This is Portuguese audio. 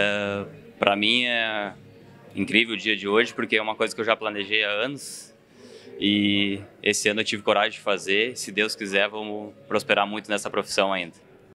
Ah, para mim é incrível o dia de hoje, porque é uma coisa que eu já planejei há anos e esse ano eu tive coragem de fazer. Se Deus quiser, vamos prosperar muito nessa profissão ainda.